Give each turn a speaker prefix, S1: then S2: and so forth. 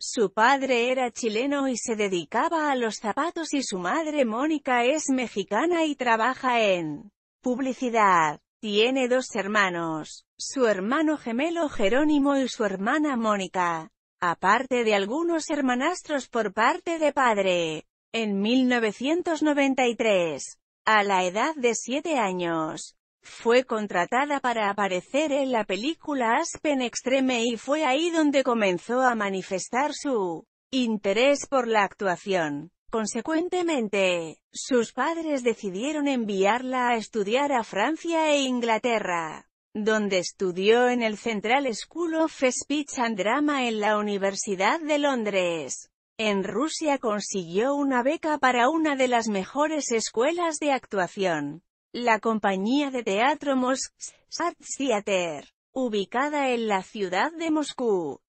S1: Su padre era chileno y se dedicaba a los zapatos y su madre Mónica es mexicana y trabaja en publicidad. Tiene dos hermanos, su hermano gemelo Jerónimo y su hermana Mónica, aparte de algunos hermanastros por parte de padre. En 1993, a la edad de siete años, fue contratada para aparecer en la película Aspen Extreme y fue ahí donde comenzó a manifestar su interés por la actuación. Consecuentemente, sus padres decidieron enviarla a estudiar a Francia e Inglaterra, donde estudió en el Central School of Speech and Drama en la Universidad de Londres. En Rusia consiguió una beca para una de las mejores escuelas de actuación. La compañía de teatro Mosks Arts Theater, ubicada en la ciudad de Moscú,